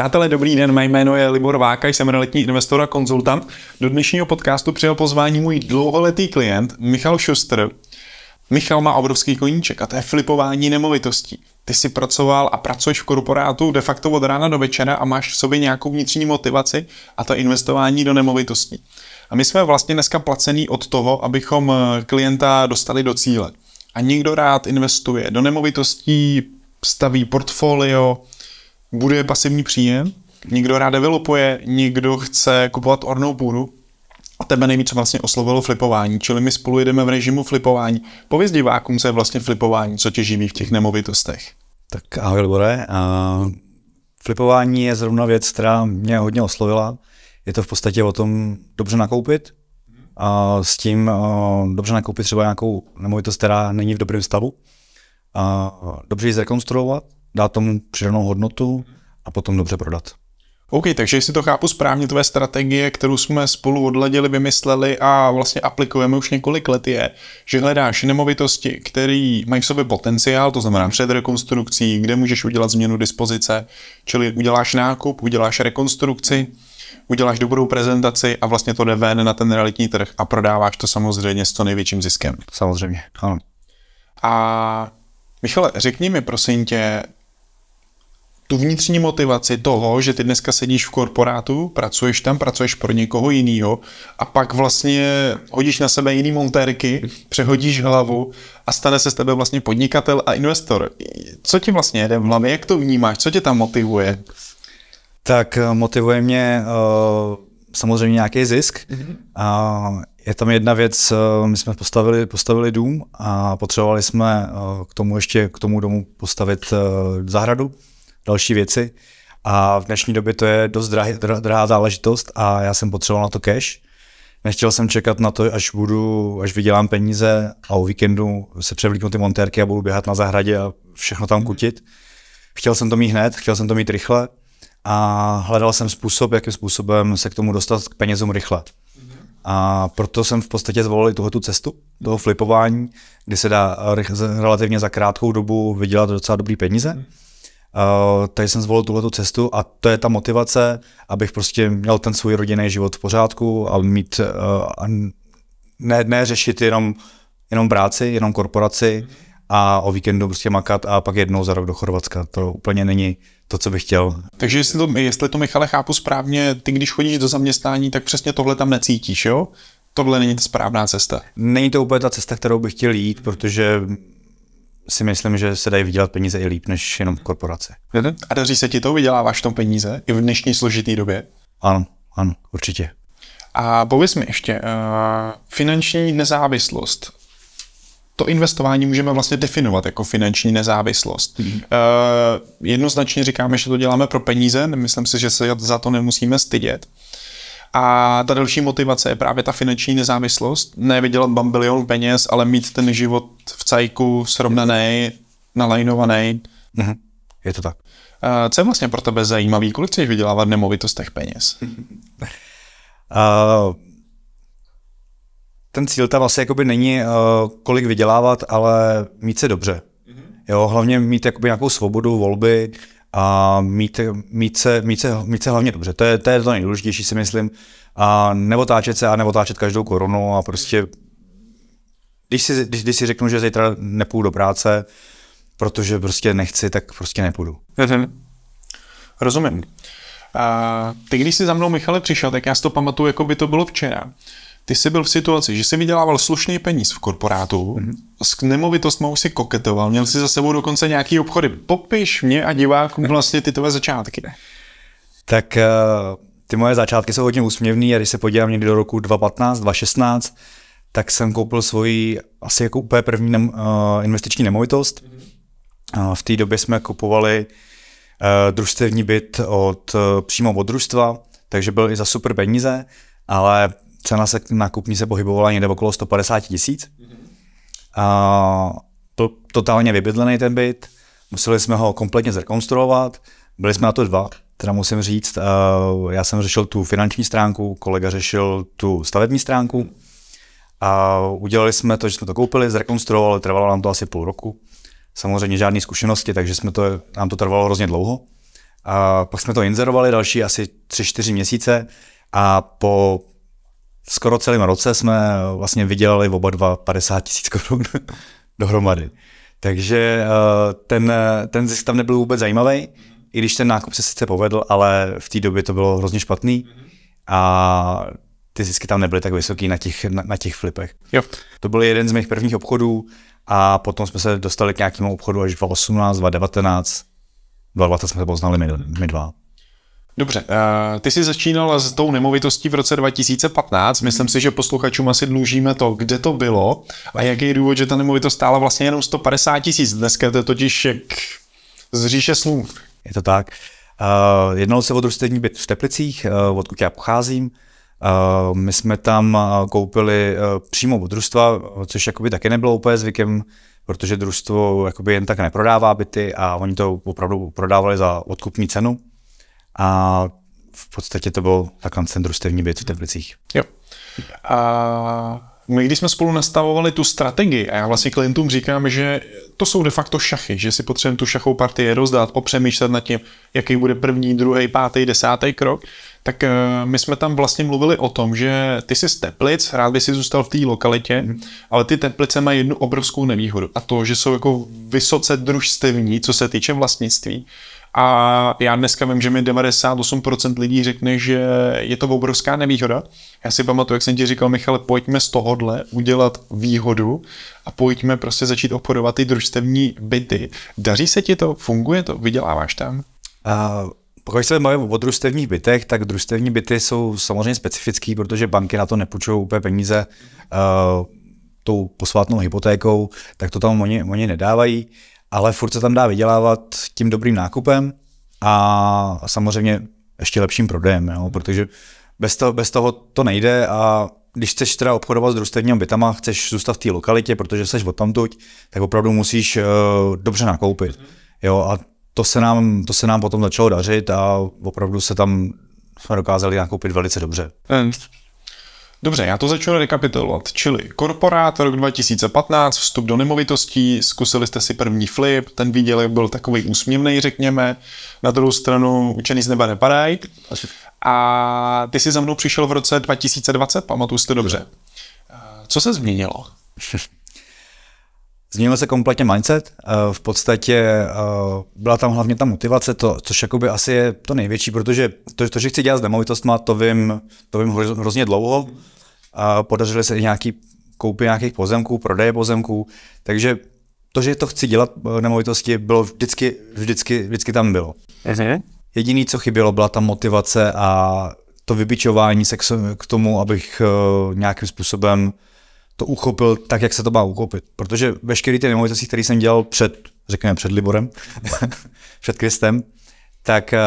Přátelé, dobrý den, mé jméno je Libor Váka, jsem realitní investor a konzultant. Do dnešního podcastu přijel pozvání můj dlouholetý klient Michal Šustr. Michal má obrovský koníček a to je flipování nemovitostí. Ty jsi pracoval a pracuješ v korporátu de facto od rána do večera a máš v sobě nějakou vnitřní motivaci a to investování do nemovitostí. A my jsme vlastně dneska placený od toho, abychom eh, klienta dostali do cíle. A někdo rád investuje do nemovitostí, staví portfolio, buduje pasivní příjem, někdo rád developuje, někdo chce kupovat ornou půdu, a tebe nejvíc vlastně oslovilo flipování, čili my spolu jedeme v režimu flipování. Pověz divákům, co je vlastně flipování, co tě živí v těch nemovitostech. Tak ahoj, Libore. A flipování je zrovna věc, která mě hodně oslovila. Je to v podstatě o tom dobře nakoupit, a s tím eh, dobře nakoupit třeba nějakou nemovitost, která není v dobrém stavu, a dobře ji zrekonstruovat dát tomu přidanou hodnotu a potom dobře prodat. OK, takže jestli to chápu správně, tvé strategie, kterou jsme spolu odladili, vymysleli a vlastně aplikujeme už několik let je, že hledáš nemovitosti, které mají v sobě potenciál, to znamená před rekonstrukcí, kde můžeš udělat změnu dispozice, čili uděláš nákup, uděláš rekonstrukci, uděláš dobrou prezentaci a vlastně to jde ven na ten realitní trh a prodáváš to samozřejmě s co největším ziskem. Samozřejmě, ano. A Michale, řekni mi prosím tě, tu vnitřní motivaci toho, že ty dneska sedíš v korporátu, pracuješ tam, pracuješ pro někoho jiného a pak vlastně hodíš na sebe jiný montérky, přehodíš hlavu a stane se z tebe vlastně podnikatel a investor. Co ti vlastně jede v hlavě, jak to vnímáš, co tě tam motivuje? Tak eh, motivuje mě uh, samozřejmě nějaký zisk. Mm-hmm. Uh, je tam jedna věc, uh, my jsme postavili, postavili dům a potřebovali jsme uh, k tomu ještě k tomu domu postavit uh, zahradu, další věci. A v dnešní době to je dost drahý, drahá záležitost a já jsem potřeboval na to cash. Nechtěl jsem čekat na to, až budu, až vydělám peníze a o víkendu se převlíknu ty montérky a budu běhat na zahradě a všechno tam kutit. Chtěl jsem to mít hned, chtěl jsem to mít rychle a hledal jsem způsob, jakým způsobem se k tomu dostat k penězům rychle. A proto jsem v podstatě zvolil i tuhle tu cestu toho flipování, kdy se dá relativně za krátkou dobu vydělat docela dobrý peníze. Uh, tady jsem zvolil tuhle cestu a to je ta motivace, abych prostě měl ten svůj rodinný život v pořádku a mít uh, a ne, ne řešit jenom, jenom práci, jenom korporaci a o víkendu prostě makat a pak jednou za rok do Chorvatska. To úplně není to, co bych chtěl. Takže jestli to, jestli to Michale chápu správně, ty když chodíš do zaměstnání, tak přesně tohle tam necítíš, jo? Tohle není ta správná cesta. Není to úplně ta cesta, kterou bych chtěl jít, protože si myslím, že se dají vydělat peníze i líp než jenom korporace. A daří se ti to, vyděláváš tom peníze i v dnešní složitý době? Ano, ano, určitě. A pověz mi ještě, uh, finanční nezávislost. To investování můžeme vlastně definovat jako finanční nezávislost. Mm. Uh, jednoznačně říkáme, že to děláme pro peníze, nemyslím si, že se za to nemusíme stydět. Uh, a ta další motivace je právě ta finanční nezávislost. Ne vydělat bambilion peněz, ale mít ten život v cajku srovnaný, nalajnovaný. Mhm. Je to tak. Eh, co je vlastně pro tebe zajímavý? Kolik chceš vydělávat v nemovitostech peněz? uh, ten cíl tam asi jakoby není, uh, kolik vydělávat, ale mít se dobře. Mhm. Jo, hlavně mít jakoby nějakou svobodu volby, a mít, mít, se, mít, se, mít se hlavně dobře. To je, to je to nejdůležitější, si myslím. A neotáčet se a neotáčet každou korunu a prostě když si, když, když si řeknu, že zítra nepůjdu do práce, protože prostě nechci, tak prostě nepůjdu. Rozumím. A ty, když jsi za mnou, Michale, přišel, tak já si to pamatuju, jako by to bylo včera ty jsi byl v situaci, že jsi vydělával slušný peníz v korporátu, mm-hmm. s nemovitostmi už si koketoval, měl jsi za sebou dokonce nějaký obchody. Popiš mě a divákům vlastně ty tvoje začátky. Tak eh, ty moje začátky jsou hodně úsměvné a když se podívám někdy do roku 2015, 2016, tak jsem koupil svoji asi jako úplně první nem, uh, investiční nemovitost. Uh, v té době jsme kupovali uh, družstevní byt od, uh, přímo od družstva, takže byl i za super peníze, ale cena se nákupní se pohybovala někde okolo 150 tisíc. Mhm. A to, totálně vybydlený ten byt, museli jsme ho kompletně zrekonstruovat, byli jsme na to dva, teda musím říct, eh, já jsem řešil tu finanční stránku, kolega řešil tu stavební stránku mhm. a udělali jsme to, že jsme to koupili, zrekonstruovali, trvalo nám to asi půl roku. Samozřejmě žádné zkušenosti, takže jsme to, nám to trvalo hrozně dlouho. A pak jsme to inzerovali další asi 3-4 měsíce a po skoro celým roce jsme vlastně vydělali oba dva 50 tisíc korun dohromady. Takže eh, ten, ten zisk tam nebyl vůbec zajímavý, i když ten nákup se sice povedl, ale v té době to bylo hrozně špatný a ty zisky tam nebyly tak vysoký na těch, na, na těch flipech. Jo. To byl jeden z mých prvních obchodů a potom jsme se dostali k nějakému obchodu až 2018, 2019, 2020 jsme se poznali my, my dva. Dobře, eh, ty jsi začínal s tou nemovitostí v roce 2015. Myslím mhm. si, že posluchačům asi dlužíme to, kde to bylo a jaký je důvod, že ta nemovitost stála vlastně jenom 150 tisíc. Dneska to je totiž jak z říše snů. Je to tak. Uh, jednalo se o družstevní byt v Teplicích, uh, odkud já pocházím. Uh, my jsme tam koupili uh, přímo od družstva, což jakoby taky nebylo úplně zvykem, protože družstvo jakoby jen tak neprodává byty a oni to opravdu prodávali za odkupní cenu a v podstatě to byl takový ten družstevní byt v Teplicích. Jo. A my když jsme spolu nastavovali tu strategii, a já vlastně klientům říkám, že to jsou de facto šachy, že si potřebujeme tu šachovou partii rozdát, popřemýšlet nad tím, jaký bude první, druhý, pátý, desátý krok, tak eh, my jsme tam vlastně mluvili o tom, že ty jsi z Teplic, rád by si zůstal v té lokalitě, mm. ale ty Teplice mají jednu obrovskou nevýhodu a to, že jsou jako vysoce družstevní, co se týče vlastnictví. A já dneska vím, že mi 98% lidí řekne, že je to obrovská nevýhoda. Já si pamatuju, jak jsem ti říkal, Michale, pojďme z tohohle udělat výhodu a pojďme prostě začít obchodovat ty družstevní byty. Daří se ti to? Funguje to? Vyděláváš tam? Uh... Pokud se bavíme o družstevních bytech, tak družstevní byty jsou samozřejmě specifický, protože banky na to nepůjčují úplně peníze uh, tou posvátnou hypotékou, tak to tam oni, oni nedávají ale furt se tam dá vydělávat tím dobrým nákupem a samozřejmě ještě lepším prodejem, jo, protože bez toho, bez toho to nejde a když chceš teda obchodovat s družstevními bytama, chceš zůstat v té lokalitě, protože jsi odtamtuť, tak opravdu musíš uh, dobře nakoupit. Jo, a to se, nám, to se nám potom začalo dařit a opravdu se tam jsme dokázali nakoupit velice dobře. Ehm, Dobře, já to začnu rekapitulovat. Čili korporát rok 2015, vstup do nemovitostí, zkusili jste si první flip, ten výdělek byl takový úsměvný, řekněme. Na druhou stranu učený z neba nepadají. A ty jsi za mnou přišel v roce 2020, pamatuju si to dobře. Co se změnilo? Změnil se kompletně mindset, eh, v podstatě eh, byla tam hlavně ta motivace, to, což jakoby asi je to největší, protože to, to že chci dělat s nemovitostma, to vím, to vím hrozně dlouho. Podařily se i nějaký koupy nějakých pozemků, prodeje pozemků, takže to, že to chci dělat eh, nemovitosti, bylo vždycky, vždycky, vždycky tam bylo. Mhm. Jediné, co chybělo, byla ta motivace a to vybičování se k tomu, abych nějakým způsobem to uchopil tak, jak se to má uchopit. Protože veškeré ty nemovitosti, které jsem dělal před, řekněme, před Liborem, před Kristem, tak, eh,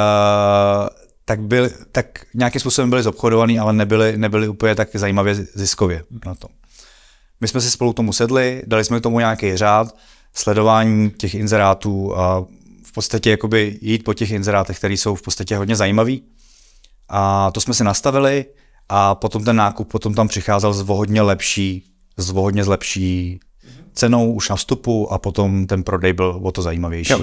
tak, byl, tak nějakým způsobem byly zobchodovaný, ale nebyly, nebyly úplně tak zajímavě ziskově na tom. My jsme si spolu tomu sedli, dali jsme tomu nějaký řád, sledování těch inzerátů a v podstatě jakoby jít po těch inzerátech, které jsou v podstatě hodně zajímavý. A to jsme si nastavili a potom ten nákup potom tam přicházel s hodně lepší zvohodně zlepší cenou už na vstupu a potom ten prodej byl o to zajímavější.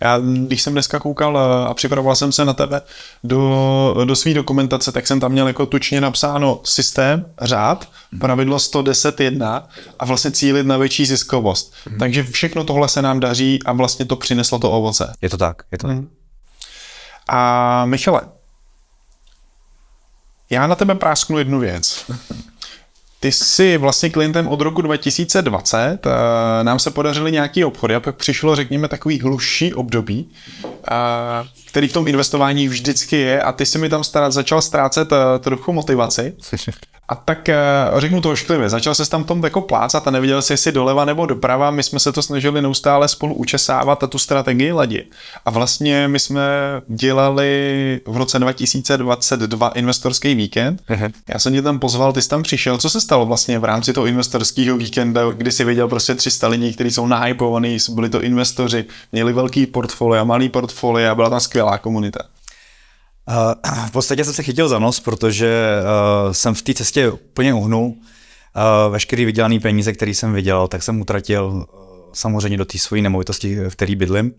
Já, Já, mm, když jsem dneska koukal eh, a připravoval jsem se na tebe do, do své dokumentace, tak jsem tam měl jako tučně napsáno systém, řád, pravidlo 110.1 a vlastně cílit na větší ziskovost. Hmm. Takže všechno tohle se nám daří a vlastně to přineslo to ovoce. Je to tak, je to tak. Mhm. A Michale, já na tebe prásknu jednu věc. Ty jsi vlastně klientem od roku 2020, eh, nám se podařily nějaký obchody a pak přišlo, řekněme, takový hluší období, eh, který v tom investování vždycky je a ty si mi tam začal ztrácet eh, trochu motivaci. A tak eh, řeknu to ošklivě, začal se tam tom jako plácat a neviděl si, jestli doleva nebo doprava, my jsme se to snažili neustále spolu učesávat a tu strategii ladit. A vlastně my jsme dělali v roce 2022 investorský víkend, já jsem tě tam pozval, ty jsi tam přišel, co se stalo vlastně v rámci toho investorského víkendu, kdy jsi viděl prostě 300 lidí, kteří jsou nahypovaný, byli to investoři, měli velký portfolio, malý a byla tam skvělá komunita. Eh, v podstatě jsem se chytil za nos, protože eh, jsem v té cestě úplně uhnul. Eh, veškerý vydělaný peníze, který jsem vydělal, tak jsem utratil samozřejmě do té své nemovitosti, v které bydlím.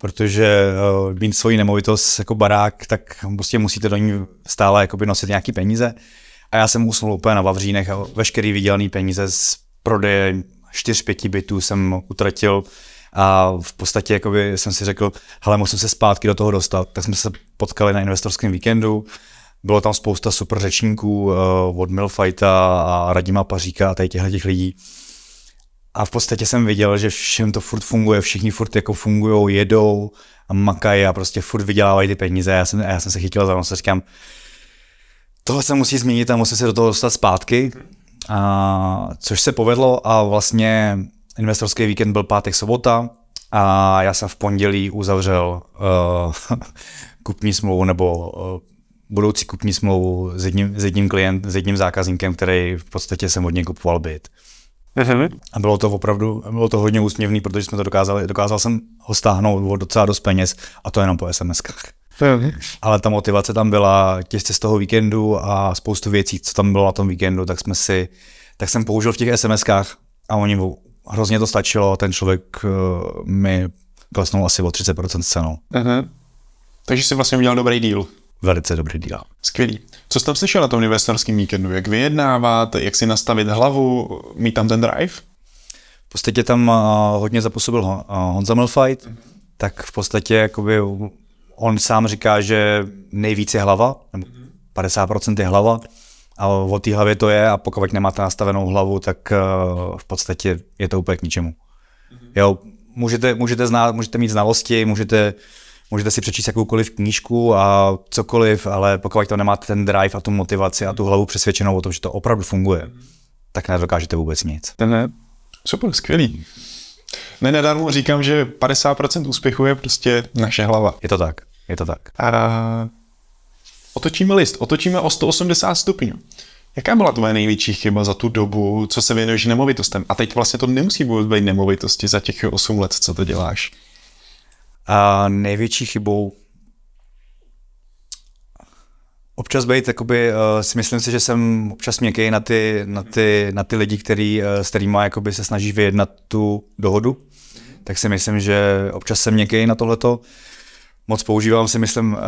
Protože mít svoji nemovitost jako barák, tak prostě musíte do ní stále jakoby nosit nějaký peníze. A já jsem usnul úplně na Vavřínech a veškerý vydělaný peníze z prodeje 4-5 bytů jsem utratil a v podstatě jakoby, jsem si řekl, hele, musím se zpátky do toho dostat. Tak jsme se potkali na investorském víkendu, bylo tam spousta super řečníků uh, od Milfajta a Radima Paříka a tady těchto těch lidí. A v podstatě jsem viděl, že všem to furt funguje, všichni furt jako fungují, jedou a makají a prostě furt vydělávají ty peníze. A já jsem, a já jsem se chytil za nos a říkám, tohle se musí změnit a musím se do toho dostat zpátky. A, což se povedlo a vlastně investorský víkend byl pátek, sobota a já jsem v pondělí uzavřel uh, kupní smlouvu nebo uh, budoucí kupní smlouvu s jedním, s jedním klient, s jedním zákazníkem, který v podstatě jsem od něj kupoval byt. Mhm. A bylo to opravdu, bylo to hodně úsměvný, protože jsme to dokázali, dokázal jsem ho stáhnout docela dost peněz a to jenom po SMS-kách. Mhm. Ale ta motivace tam byla těžce z toho víkendu a spoustu věcí, co tam bylo na tom víkendu, tak jsme si, tak jsem použil v těch SMS-kách a oni hrozně to stačilo, ten člověk uh, mi klesnul asi o 30% cenou. Uh-huh. Takže jsi vlastně udělal dobrý díl. Velice dobrý díl. Skvělý. Co jste tam slyšel na tom investorském víkendu? Jak vyjednávat, jak si nastavit hlavu, mít tam ten drive? V podstatě tam uh, hodně zapůsobil eh, Honza Milfight, uh-huh. tak v podstatě jakoby on sám říká, že nejvíc je hlava, nebo 50% je hlava, a o té hlavě to je a pokud nemáte nastavenou hlavu, tak eh, v podstatě je to úplně k ničemu. Mhm. Jo, můžete, můžete, znát, můžete mít znalosti, můžete, můžete si přečíst jakoukoliv knížku a cokoliv, ale pokud to nemáte ten drive a tu motivaci a tu hlavu přesvědčenou o tom, že to opravdu funguje, mhm. tak nedokážete vůbec nic. je super, skvělý. Ne, nedávno říkám, že 50% úspěchu je prostě naše hlava. Je to tak, je to tak. A otočíme list, otočíme o 180 stupňů. Jaká byla tvoje největší chyba za tu dobu, co se věnuješ nemovitostem? A teď vlastně to nemusí vůbec být nemovitosti za těch 8 let, co to děláš. A největší chybou občas být, jakoby, uh, si myslím si, že jsem občas měkej na ty, na ty, na ty lidi, který, uh, s kterými jakoby, se snaží vyjednat tu dohodu. Tak si myslím, že občas jsem měkej na tohleto. Moc používám si myslím uh,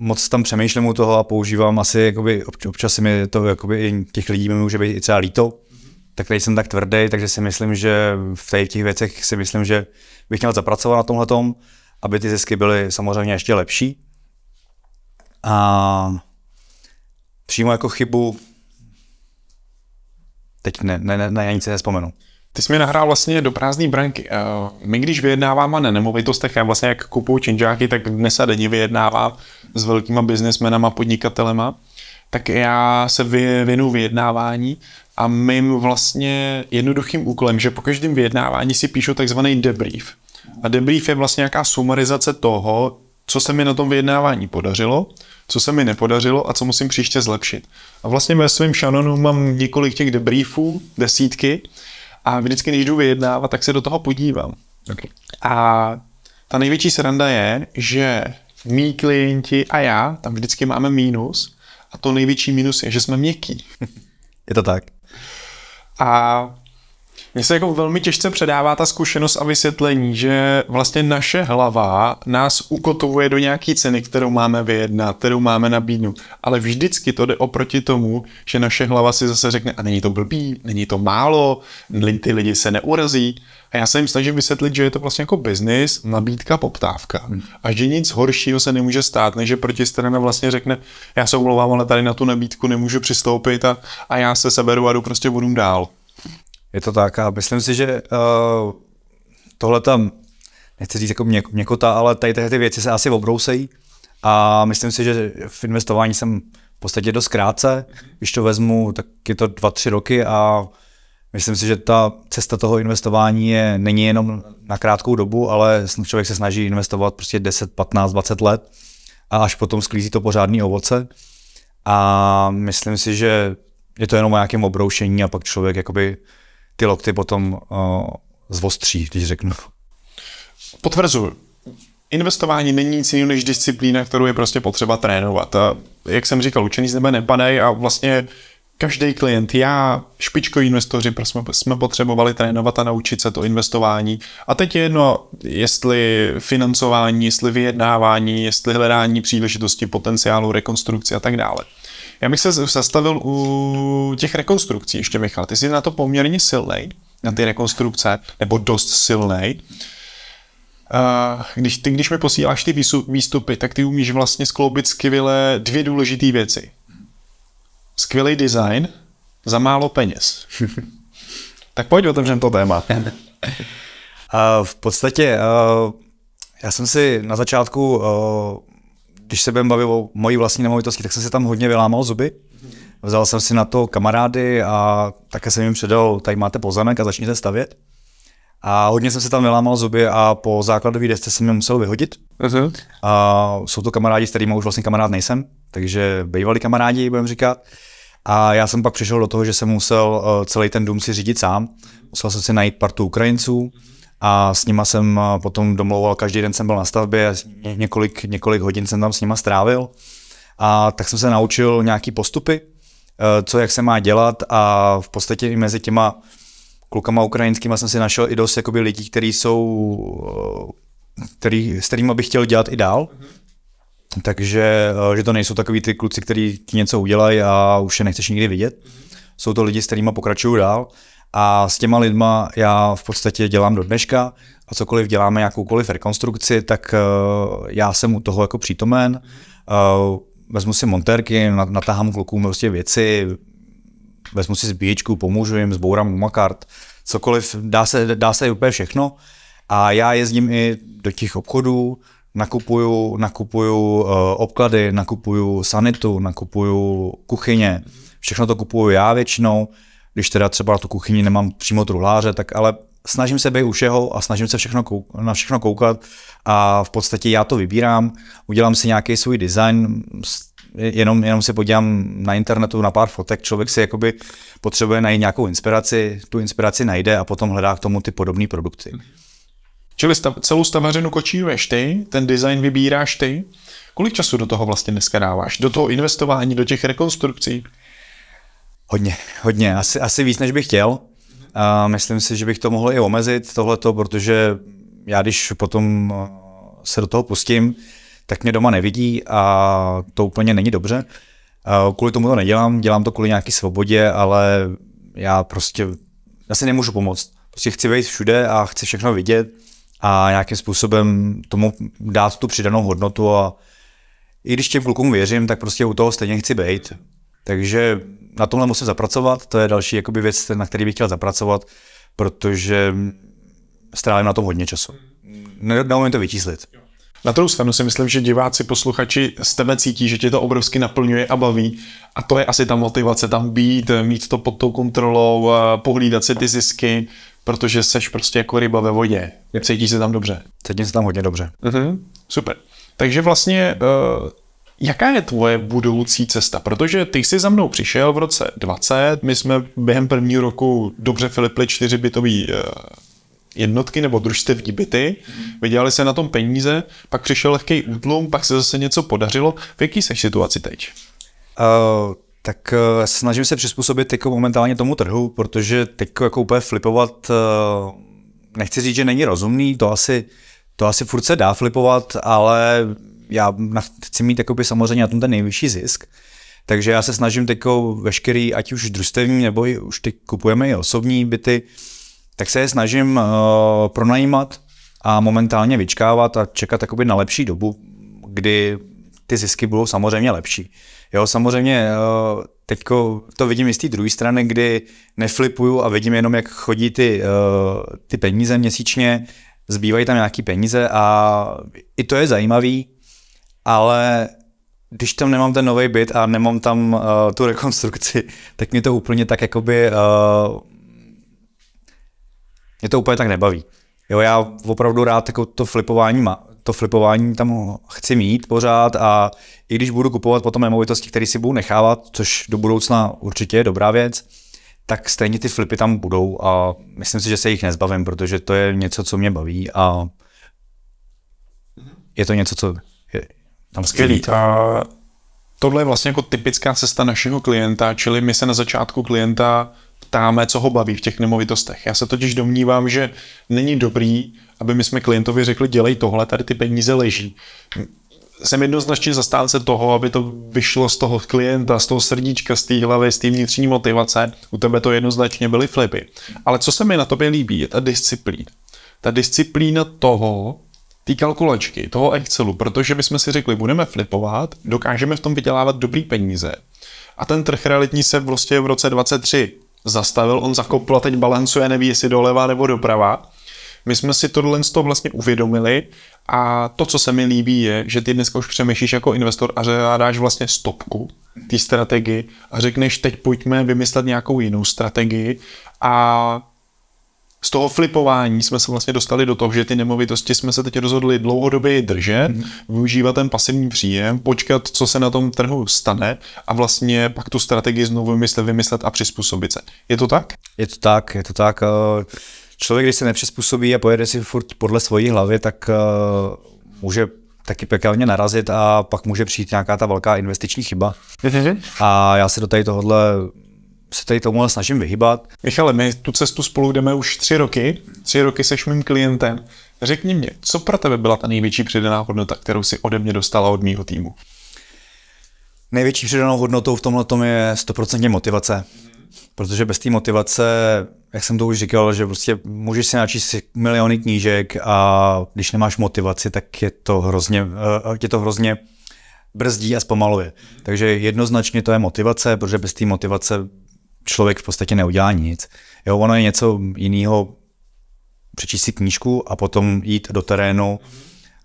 moc tam přemýšlím u toho a používám asi, jakoby, občas si mi to, jakoby, těch lidí mi může být i třeba líto, mhm. tak tady jsem tak tvrdý, takže si myslím, že v těch věcech si myslím, že bych měl zapracovat na tomhle tom, aby ty zisky byly samozřejmě ještě lepší. A přímo jako chybu teď ne, ne, ne, na nic se nespomenu. Ty jsi mě nahrál vlastně do prázdné branky. Eh, my když vyjednáváme na nemovitostech, já vlastně jak kupuju činžáky, tak dnes a denně vyjednávám s velkýma biznesmenama, podnikatelema, tak já se věnu vyjednávání a mým vlastně jednoduchým úkolem, že po každém vyjednávání si píšu takzvaný debrief. A debrief je vlastně nějaká sumarizace toho, co se mi na tom vyjednávání podařilo, co se mi nepodařilo a co musím příště zlepšit. A vlastně ve svém Shannonu mám několik těch debriefů, desítky, a vždycky, když jdu vyjednávat, tak se do toho podívám. Okay. A ta největší sranda je, že mý klienti a já tam vždycky máme mínus a to největší mínus je, že jsme měkký. je to tak. A mně se jako velmi těžce předává ta zkušenost a vysvětlení, že vlastně naše hlava nás ukotovuje do nějaký ceny, kterou máme vyjednat, kterou máme nabídnout. Ale vždycky to jde oproti tomu, že naše hlava si zase řekne, a není to blbý, není to málo, ty lidi se neurazí. A já se jim snažím vysvětlit, že je to vlastně jako biznis, nabídka, poptávka. Hmm. A že nic horšího se nemůže stát, než že protistrana vlastně řekne, já se omlouvám, ale tady na tu nabídku nemůžu přistoupit a, a já se seberu a jdu prostě budu dál. Je to tak a myslím si, že uh, tohle tam, nechci říct jako měk, měkota, ale tady ty věci se asi obrousejí a myslím si, že v investování jsem v podstatě dost krátce. Když to vezmu, tak je to dva tři roky a myslím si, že ta cesta toho investování je, není jenom na krátkou dobu, ale člověk se snaží investovat prostě 10, 15, 20 let a až potom sklízí to pořádné ovoce. A myslím si, že je to jenom o nějakém obroušení a pak člověk jakoby ty lokty potom uh, zvostří, když řeknu. Potvrzuju. Investování není nic jiného než disciplína, kterou je prostě potřeba trénovat. A jak jsem říkal, učení z nebe nepadají a vlastně každý klient, já, špičkoví investoři, jsme, jsme potřebovali trénovat a naučit se to investování. A teď je jedno, jestli financování, jestli vyjednávání, jestli hledání příležitosti, potenciálu, rekonstrukce a tak dále. Já bych se zastavil u těch rekonstrukcí ještě, Michal. Ty jsi na to poměrně silnej, na ty rekonstrukce, nebo dost silnej. Když, ty, když mi posíláš ty výstupy, tak ty umíš vlastně skloubit skvěle dvě důležité věci. Skvělý design za málo peněz. tak pojď otevřem to téma. v podstatě já jsem si na začátku když se budeme bavit o mojí vlastní nemovitosti, tak jsem se tam hodně vylámal zuby. Vzal jsem si na to kamarády a také jsem jim předal, tady máte pozemek a začněte stavět. A hodně jsem se tam vylámal zuby a po základové desce jsem je musel vyhodit. Uh-huh. A jsou to kamarádi, s kterými už vlastně kamarád nejsem, takže bývalí kamarádi, budeme říkat. A já jsem pak přišel do toho, že jsem musel eh, celý ten dům si řídit sám. Musel jsem si najít partu Ukrajinců, a s nima jsem potom domlouval, každý den jsem byl na stavbě, několik, několik hodin jsem tam s nima strávil a tak jsem se naučil nějaký postupy, e, co jak se má dělat a v podstatě i mezi těma klukama ukrajinskýma jsem si našel i dost jakoby, lidí, který jsou, e, který, s kterými bych chtěl dělat i dál. Mhm. Takže e, že to nejsou takový ty kluci, kteří ti něco udělají a už je nechceš nikdy vidět. Mhm. Jsou to lidi, s kterými pokračuju dál a s těma lidma já v podstatě dělám do dneška a cokoliv děláme, jakoukoliv rekonstrukci, tak eh, já jsem u toho jako přítomen. Eh, vezmu si montérky, natáhám klukům prostě věci, vezmu si zbíječku, pomůžu jim, zbourám umakart, cokoliv, dá se, dá se úplně všechno. A já jezdím i do těch obchodů, nakupuju, nakupuju eh, obklady, nakupuju sanitu, nakupuju kuchyně, všechno to kupuju já většinou když teda třeba na tu kuchyni nemám přímo truhláře, tak ale snažím se být u všeho a snažím se všechno kouk- na všechno koukat a v podstatě já to vybírám, udělám si nějaký svůj design, jenom, jenom se podívám na internetu na pár fotek, člověk si jakoby potřebuje najít nějakou inspiraci, tu inspiraci najde a potom hledá k tomu ty podobné produkty. Čili stav, celou stavařinu kočíruješ ty, ten design vybíráš ty. Kolik času do toho vlastně dneska dáváš? Do toho investování, do těch rekonstrukcí? Hodně, hodně. Asi, asi víc, než bych chtěl. A myslím si, že bych to mohl i omezit, tohleto, protože já když potom eh, se do toho pustím, tak mě doma nevidí a to úplně není dobře. Kvůli tomu to nedělám, dělám to kvůli nějaké svobodě, ale já prostě, já si nemůžu pomoct. Prostě chci být všude a chci všechno vidět a nějakým způsobem tomu dát tu přidanou hodnotu a i když těm klukům věřím, tak prostě u toho stejně chci být. Takže na tomhle musím zapracovat, to je další jakoby věc, na který bych chtěl zapracovat, protože strávím na tom hodně času. Ne, neumím to vyčíslit. Na druhou stranu si myslím, že diváci, posluchači s tebe cítí, že tě to obrovsky naplňuje a baví. A to je asi ta motivace tam být, mít to pod tou kontrolou, pohlídat si ty zisky, protože seš prostě jako ryba ve vodě. Cítíš se tam dobře. Cítím se tam hodně dobře. Uh-huh. Super. Takže vlastně eh, Jaká je tvoje budoucí cesta? Protože ty jsi za mnou přišel v roce 20, my jsme během prvního roku dobře Filipli čtyři bytové eh, jednotky nebo družstevní byty, vydělali se na tom peníze, pak přišel lehký útlum, pak se zase něco podařilo. V jaký jsi situaci teď? Uh, tak uh, snažím se přizpůsobit jako momentálně tomu trhu, protože teď jako úplně flipovat, uh, nechci říct, že není rozumný, to asi, to asi furt se dá flipovat, ale já chci mít jakoby, samozřejmě na tom ten nejvyšší zisk, takže já se snažím teď veškerý, ať už družstevní, nebo i, už teď kupujeme i osobní byty, tak se je snažím uh, pronajímat a momentálně vyčkávat a čekat jakoby, na lepší dobu, kdy ty zisky budou samozřejmě lepší. Jo, samozřejmě uh, eh, teď to vidím i z té druhé strany, kdy neflipuju a vidím jenom, jak chodí ty, uh, ty peníze měsíčně, zbývají tam nějaký peníze a i to je zajímavý, ale když tam nemám ten nový byt a nemám tam uh, tu rekonstrukci, tak mě to úplně tak jakoby, uh, mě to úplně tak nebaví. Jo, já opravdu rád jako to flipování má, to flipování tam chci mít pořád a i když budu kupovat potom nemovitosti, které si budu nechávat, což do budoucna určitě je dobrá věc, tak stejně ty flipy tam budou a myslím si, že se jich nezbavím, protože to je něco, co mě baví a mhm. je to něco, co tam skvělý. A tohle je vlastně jako typická cesta našeho klienta, čili my se na začátku klienta ptáme, co ho baví v těch nemovitostech. Já se totiž domnívám, že není dobrý, aby my jsme klientovi řekli, dělej tohle, tady ty peníze leží. Jsem jednoznačně zastánce toho, aby to vyšlo z toho klienta, z toho srdíčka, z té hlavy, z té vnitřní motivace. U tebe to jednoznačně byly flipy. Ale co se mi na tobě líbí, je ta disciplína. Ta disciplína toho, té kalkulačky, toho Excelu, protože bychom si řekli, budeme flipovat, dokážeme v tom vydělávat dobrý peníze. A ten trh realitní se vlastně v roce 23 zastavil, on zakopl a teď balancuje, neví jestli doleva nebo doprava. My jsme si tohle z toho vlastně uvědomili a to, co se mi líbí, je, že ty dneska už přemýšlíš jako investor a dáš vlastně stopku té strategii a řekneš, teď pojďme vymyslet nějakou jinou strategii a z toho flipování jsme se vlastně dostali do toho, že ty nemovitosti jsme se teď rozhodli dlouhodobě držet, mm. využívat ten pasivní příjem, počkat, co se na tom trhu stane a vlastně pak tu strategii znovu vymyslet, vymyslet a přizpůsobit se. Je to tak? Je to tak, je to tak. Eh, člověk, když se nepřizpůsobí a pojede si furt podle svojí hlavy, tak eh, může taky pekelně narazit a pak může přijít nějaká ta velká investiční chyba. Mhm. A já se do tady tohohle se tady tomu snažím vyhybat. Michale, my tu cestu spolu jdeme už tři roky. Tři roky seš mým klientem. Řekni mě, co pro tebe byla ta největší přidaná hodnota, kterou si ode mě dostala od mýho týmu? Největší přidanou hodnotou v tomhle tom je 100% motivace. Protože bez té motivace, jak jsem to už říkal, že prostě můžeš si načíst miliony knížek a když nemáš motivaci, tak je to hrozně, eh, tě to hrozně brzdí a zpomaluje. Takže jednoznačně to je motivace, protože bez té motivace člověk v podstatě neudělá nic. Jo, ono je něco jiného přečíst si knížku a potom jít do terénu.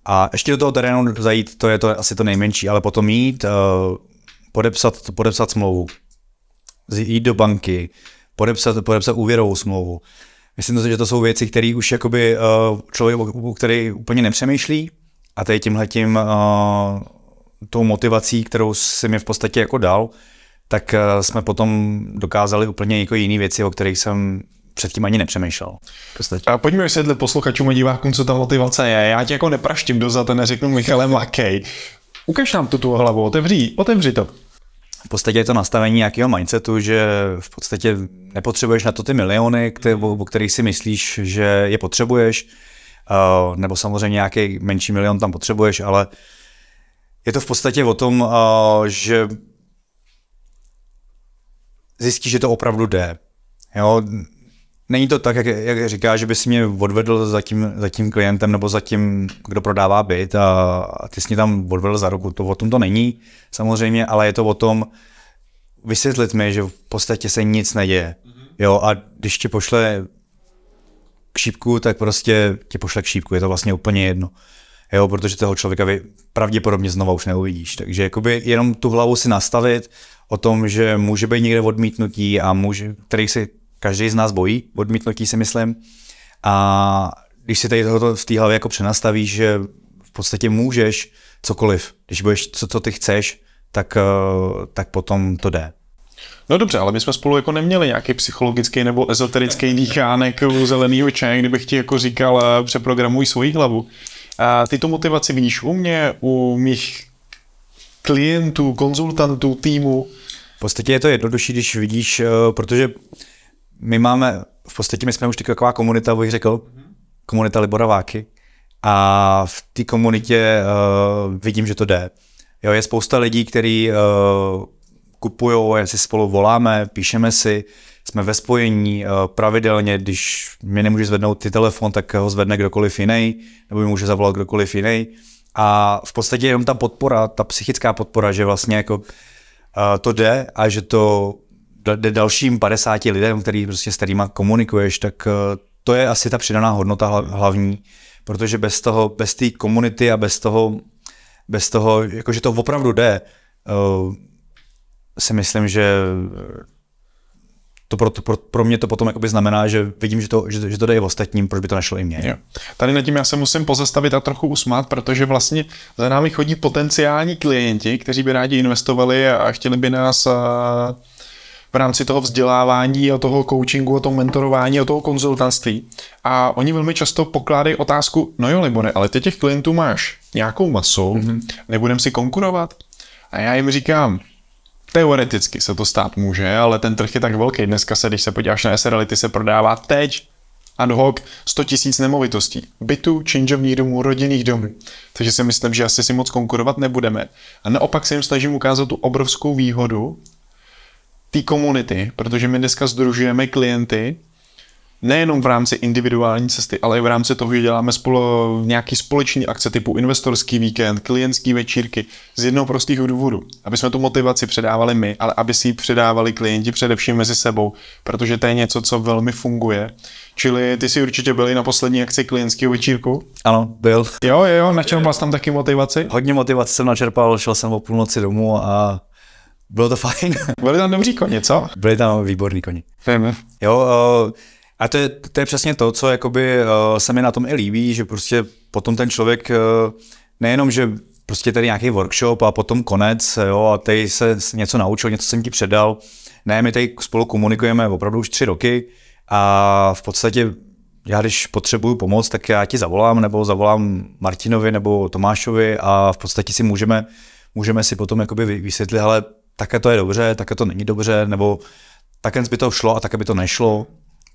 A ještě do toho terénu zajít, to je to asi to nejmenší, ale potom jít, uh, podepsat, podepsat smlouvu, jít do banky, podepsat, podepsat úvěrovou smlouvu. Myslím si, že to jsou věci, které už jakoby uh, člověk, který úplně nepřemýšlí a tady tímhletím uh, tou motivací, kterou si mi v podstatě jako dal, tak eh, jsme potom dokázali úplně jako jiné věci, o kterých jsem předtím ani nepřemýšlel. Podstatě. A pojďme vysvětlit posluchačům a divákům, co ta motivace je. Já tě jako nepraštím dozad a neřeknu Michalem Lakej. Ukaž nám tu tu hlavu, otevří, otevři to. V podstatě je to nastavení nějakého mindsetu, že v podstatě nepotřebuješ na to ty miliony, který, o kterých si myslíš, že je potřebuješ, eh, nebo samozřejmě nějaký menší milion tam potřebuješ, ale je to v podstatě o tom, eh, že zjistí, že to opravdu jde. Jo? Není to tak, jak, jak říká, že bys mě odvedl za tím, za tím klientem nebo za tím, kdo prodává byt a, a ty jsi mě tam odvedl za ruku. To o tom to není samozřejmě, ale je to o tom vysvětlit mi, že v podstatě se nic neděje. Mhm. Jo, a když ti pošle k šípku, tak prostě tě pošle k šípku, je to vlastně úplně jedno. Jo, protože toho člověka vy pravděpodobně znova už neuvidíš. Takže jakoby jenom tu hlavu si nastavit, o tom, že může být někde odmítnutí a může, který si každý z nás bojí, odmítnutí si myslím. A když si tady tohoto v té hlavě jako přenastavíš, že v podstatě můžeš cokoliv, když budeš co, co ty chceš, tak, eh, tak potom to jde. No dobře, ale my jsme spolu jako neměli nějaký psychologický nebo ezoterický dýchánek u zeleného čaje, kdybych ti jako říkal, eh, přeprogramuj svoji hlavu. A ty tu motivaci vidíš u mě, u mých klientů, konzultantů, týmu? V podstatě je to jednodušší, když vidíš, eh, protože my máme, v podstatě my jsme už taková komunita, bych řekl, komunita Libora Váky a v té komunitě uh, vidím, že to jde. Jo, je spousta lidí, kteří uh, eh, kupují, si spolu voláme, píšeme si, jsme ve spojení uh, pravidelně, když mě nemůže zvednout ty telefon, tak ho zvedne kdokoliv jiný, nebo mi může zavolat kdokoliv jiný. Uh, a v podstatě jenom ta podpora, ta psychická podpora, že vlastně jako eh, to jde a že to jde dalším 50 lidem, který prostě s kterýma komunikuješ, tak eh, to je asi ta přidaná hodnota hlavní, protože bez toho, bez té komunity a bez toho, bez toho, jakože to opravdu jde, eh, si myslím, že to pro, pro, pro mě to potom jakoby znamená, že vidím, že to, že, že to jde i ostatním, proč by to našlo i mě. Jo. Tady nad tím já se musím pozastavit a trochu usmát, protože vlastně za námi chodí potenciální klienti, kteří by rádi investovali a chtěli by nás a v rámci toho vzdělávání a toho coachingu a toho mentorování a toho konzultantství. A oni velmi často pokládají otázku, no jo ne, ale ty těch klientů máš nějakou masou, mm-hmm. nebudem si konkurovat? A já jim říkám, Teoreticky se to stát může, ale ten trh je tak velký. Dneska se, když se podíváš na SRelity, se prodává teď ad hoc 100 tisíc nemovitostí, bytů, činžovních domů, rodinných domů. Takže si myslím, že asi si moc konkurovat nebudeme. A naopak se jim snažím ukázat tu obrovskou výhodu té komunity, protože my dneska združujeme klienty, nejenom v rámci individuální cesty, ale i v rámci toho, že děláme spolu nějaký společný akce typu investorský víkend, klientský večírky, z jednoho prostého důvodu. Aby jsme tu motivaci předávali my, ale aby si ji předávali klienti především mezi sebou, protože to je něco, co velmi funguje. Čili ty jsi určitě byli na poslední akci klientského večírku? Ano, byl. Jo, jo, načerpal jsem tam taky motivaci? Hodně motivace jsem načerpal, šel jsem o půlnoci domů a bylo to fajn. Byli tam dobrý koni, co? Byli tam výborní koni. Jo, uh a to je, to je přesně to, co jakoby, uh, se mi na tom i líbí, že prostě potom ten člověk uh, nejenom, že prostě tady nějaký workshop a potom konec, jo, a tady se něco naučil, něco jsem ti předal. Ne, my tady spolu komunikujeme opravdu už tři roky a v podstatě já když potřebuju pomoc, tak já ti zavolám, nebo zavolám Martinovi nebo Tomášovi a v podstatě si můžeme, můžeme si potom jakoby vysvětlit, ale také to je dobře, také to není dobře, nebo také by to šlo a také by to nešlo.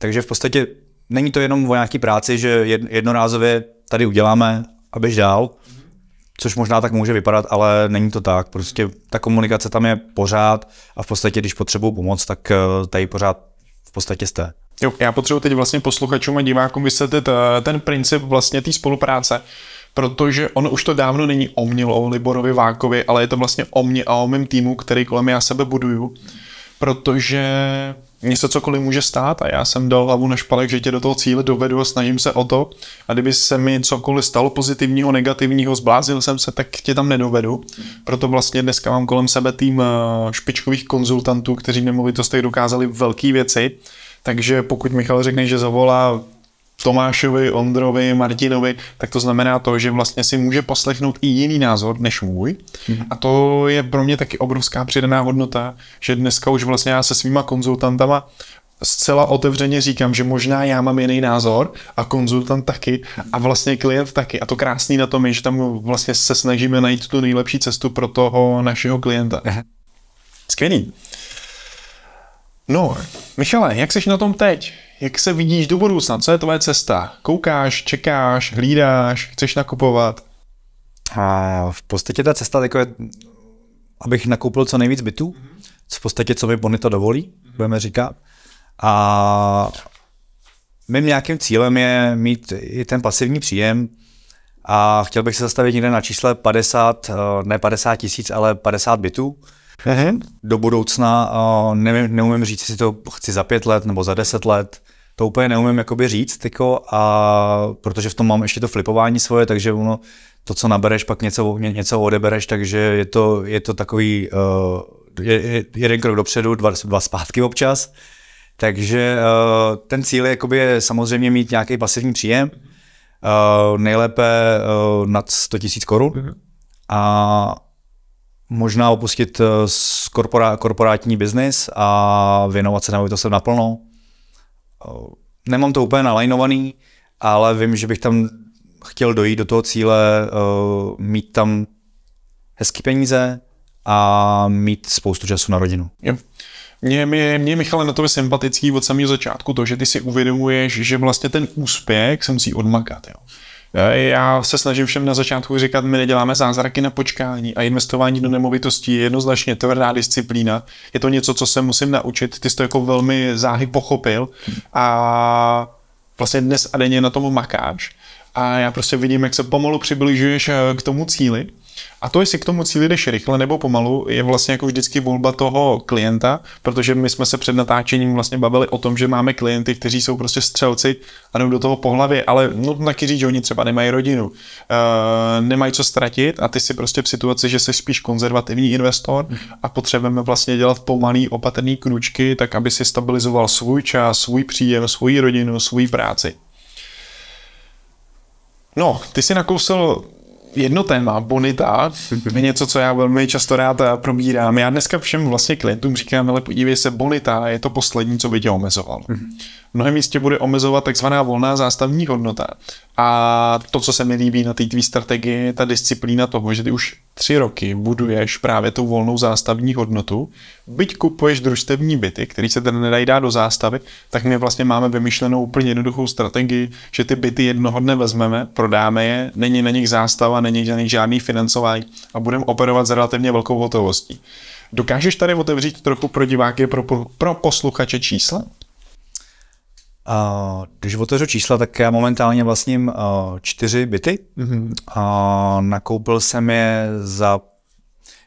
Takže v podstatě není to jenom o nějaký práci, že jednorázově tady uděláme a běž dál, což možná tak může vypadat, ale není to tak. Prostě ta komunikace tam je pořád a v podstatě, když potřebuju pomoc, tak eh, tady pořád v podstatě jste. Jo, já potřebuji teď vlastně posluchačům a divákům vysvětlit eh, ten princip vlastně té spolupráce, protože on už to dávno není o mně o Liborovi Vákovi, ale je to vlastně o mně a o mém týmu, který kolem já sebe buduju, protože mně se cokoliv může stát a já jsem dal hlavu na špalek, že tě do toho cíle dovedu a snažím se o to. A kdyby se mi cokoliv stalo pozitivního, negativního, zblázil jsem se, tak tě tam nedovedu. Proto vlastně dneska mám kolem sebe tým eh, špičkových konzultantů, kteří v nemovitostech dokázali velké věci. Takže pokud Michal řekne, že zavolá Tomášovi, Ondrovi, Martinovi, tak to znamená to, že vlastně si může poslechnout i jiný názor než můj. Mm-hmm. A to je pro mě taky obrovská přidaná hodnota, že dneska už vlastně já se svýma konzultantama zcela otevřeně říkám, že možná já mám jiný názor a konzultant taky a vlastně klient taky. A to krásný na tom je, že tam vlastně se snažíme najít tu nejlepší cestu pro toho našeho klienta. Skvělý. No, Michale, jak jsi na tom teď? Jak se vidíš do budoucna? Co je tvoje cesta? Koukáš, čekáš, hlídáš, chceš nakupovat? A v podstatě ta cesta jako je, abych nakoupil co nejvíc bytů, co v podstatě co mi bonita dovolí, budeme říkat. A mým nějakým cílem je mít i ten pasivní příjem a chtěl bych se zastavit někde na čísle 50, eh, ne 50 tisíc, ale 50 bytů. Mhm. Do budoucna eh, nevím, neumím říct, jestli to chci za pět let nebo za deset let, to úplně neumím jakoby říct, tyko, a protože v tom mám ještě to flipování svoje, takže ono, to, co nabereš, pak něco, něco odebereš, takže je to, je to takový uh, je, jeden krok dopředu, dva, dva zpátky občas. Takže uh, ten cíl je, jakoby, je samozřejmě mít nějaký pasivní příjem, uh, nejlépe uh, nad 100 000 korun mm-hmm. a možná opustit uh, korporá, korporátní biznis a věnovat se nemovitostem naplno Nemám to úplně nalajnovaný, ale vím, že bych tam chtěl dojít do toho cíle, eh, mít tam hezký peníze a mít spoustu času na rodinu. Jo. Mě, mě, Michale na to je sympatický od samého začátku to, že ty si uvědomuješ, že vlastně ten úspěch se si odmakat. Jo. E, já se snažím všem na začátku říkat, my neděláme zázraky na počkání a investování do nemovitostí je jednoznačně tvrdá disciplína. Je to něco, co se musím naučit. Ty jsi to jako velmi záhy pochopil a vlastně dnes a denně na tom makáš. A já prostě vidím, jak se pomalu přibližuješ e, k tomu cíli a to, jestli k tomu cíli jdeš rychle nebo pomalu, je vlastně jako vždycky volba toho klienta, protože my jsme se před natáčením vlastně bavili o tom, že máme klienty, kteří jsou prostě střelci a jdou do toho po hlavě, ale no taky říct, že oni třeba nemají rodinu, uh, nemají co ztratit a ty si prostě v situaci, že jsi spíš konzervativní investor a potřebujeme vlastně dělat pomalý, opatrný kručky, tak aby si stabilizoval svůj čas, svůj příjem, svoji rodinu, svůj práci. No, ty si nakousil Jedno téma, bonita, je něco, co já velmi často rád probírám. Já dneska všem vlastně klientům říkám, ale podívej se, bonita je to poslední, co by tě omezovalo. Mhm. V mnohem místě bude omezovat takzvaná volná zástavní hodnota. A to, co se mi líbí na té tvý strategii, je ta disciplína toho, že ty už tři roky buduješ právě tou volnou zástavní hodnotu, byť kupuješ družstevní byty, který se tedy nedají dát do zástavy, tak my vlastně máme vymyšlenou úplně jednoduchou strategii, že ty byty jednoho dne vezmeme, prodáme je, není na nich zástava, není na nich žádný financování a budeme operovat s relativně velkou hotovostí. Dokážeš tady otevřít trochu pro diváky, pro, pro posluchače čísla? Uh, když otevřu čísla, tak já momentálně vlastním eh, čtyři byty. Mm-hmm. A nakoupil jsem je za,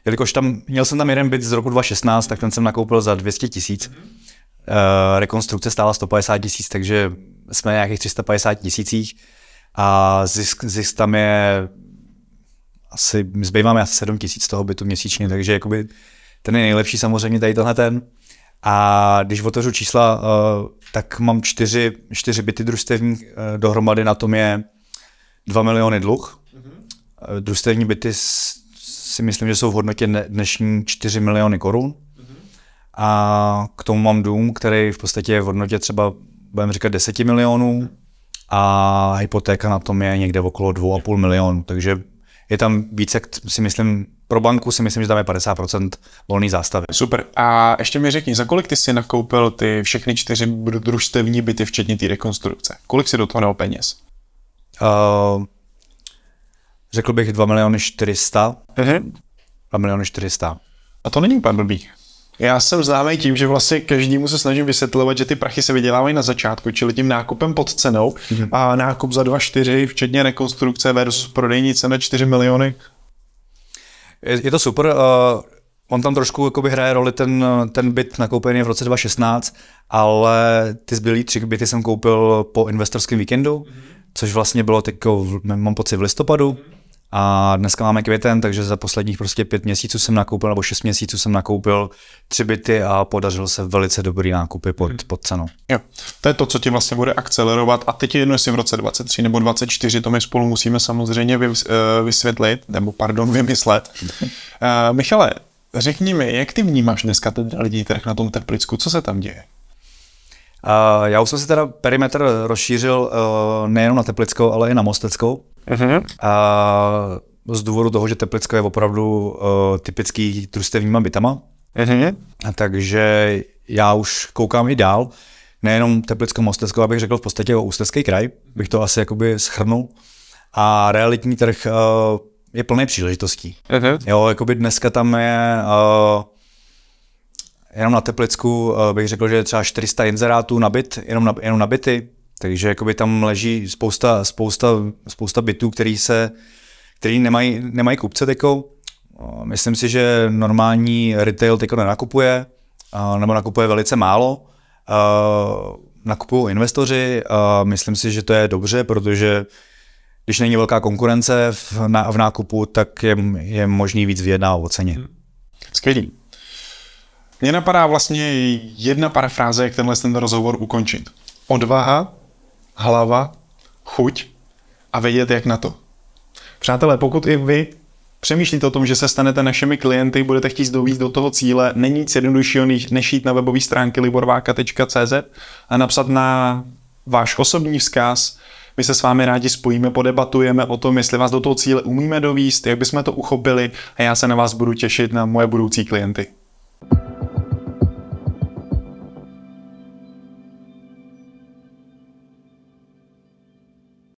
jelikož tam, měl jsem tam jeden byt z roku 2016, tak ten jsem nakoupil za 200 tisíc. Mm-hmm. rekonstrukce stála 150 tisíc, takže jsme na nějakých 350 tisících. A zisk, zisk tam je asi, zbýváme asi 7 tisíc z toho bytu měsíčně, takže jakoby ten je nejlepší samozřejmě tady tenhle ten. A když otevřu čísla, eh, tak mám čtyři, čtyři byty družstevní eh, dohromady, na tom je 2 miliony dluh. Mhm. Eh, družstevní byty si myslím, že jsou v hodnotě dnešní 4 miliony korun. Mhm. A k tomu mám dům, který v podstatě je v hodnotě třeba, budeme říkat, 10 milionů. Mhm. A hypotéka na tom je někde okolo 2,5 milionů. Takže je tam více, si myslím, pro banku si myslím, že tam je 50% volný zástavy. Super. A ještě mi řekni, za kolik ty si nakoupil ty všechny čtyři družstevní byty, včetně té rekonstrukce? Kolik si do toho dal peněz? Uh, řekl bych 2 miliony 400. Uh-huh. 2 miliony 400. A to není úplně blbý. Já jsem známý tím, že vlastně každému se snažím vysvětlovat, že ty prachy se vydělávají na začátku, čili tím nákupem pod cenou mhm. a nákup za 2,4, včetně rekonstrukce versus prodejní cena 4 miliony. Je, je to super. Uh, on tam trošku jakoby, hraje roli ten, ten byt nakoupený v roce 2016, ale ty zbylý tři byty jsem koupil po investorském víkendu, mm-hmm. což vlastně bylo teď, jako, mám pocit, v listopadu. Mm-hmm a dneska máme květen, takže za posledních prostě pět měsíců jsem nakoupil, nebo šest měsíců jsem nakoupil tři byty a podařilo se velice dobrý nákupy pod, hmm. pod cenou. Jo. To je to, co ti vlastně bude akcelerovat. A teď je jedno, jestli v roce 23 nebo 24, to my spolu musíme samozřejmě eh, vysvětlit, nebo pardon, vymyslet. uh, Michale, řekni mi, jak ty vnímáš dneska ten lidí trh na tom Teplicku, co se tam děje? Uh, já už jsem si teda perimetr rozšířil uh, nejen na Teplickou, ale i na Mosteckou. Mm-hmm. A z důvodu toho, že Teplicko je opravdu uh, typický družstevníma bytama, mm-hmm. a takže já už koukám i dál, nejenom Teplicko, Mostecko, abych řekl v podstatě o Ústecký kraj, bych to asi jakoby schrnul. A realitní trh uh, je plný příležitostí. Mm-hmm. Jo, jakoby dneska tam je uh, jenom na Teplicku bych řekl, že je třeba 400 inzerátů na byt, jenom na, jenom na byty. Takže jakoby tam leží spousta, spousta, spousta bytů, který, se, který nemají, nemají kupce teďko. Myslím si, že normální retail teďko nenakupuje, nebo nakupuje velice málo. Nakupují investoři a myslím si, že to je dobře, protože když není velká konkurence v, na, v nákupu, tak je, je možný víc vědná o ceně. Hmm. Skvělý. Mně napadá vlastně jedna parafráze, jak tenhle ten rozhovor ukončit. Odvaha hlava, chuť a vědět, jak na to. Přátelé, pokud i vy Přemýšlíte o tom, že se stanete našimi klienty, budete chtít dovíct do toho cíle, není nic jednoduššího, než jít na webové stránky liborváka.cz a napsat na váš osobní vzkaz. My se s vámi rádi spojíme, podebatujeme o tom, jestli vás do toho cíle umíme dovíst, jak bychom to uchopili a já se na vás budu těšit na moje budoucí klienty.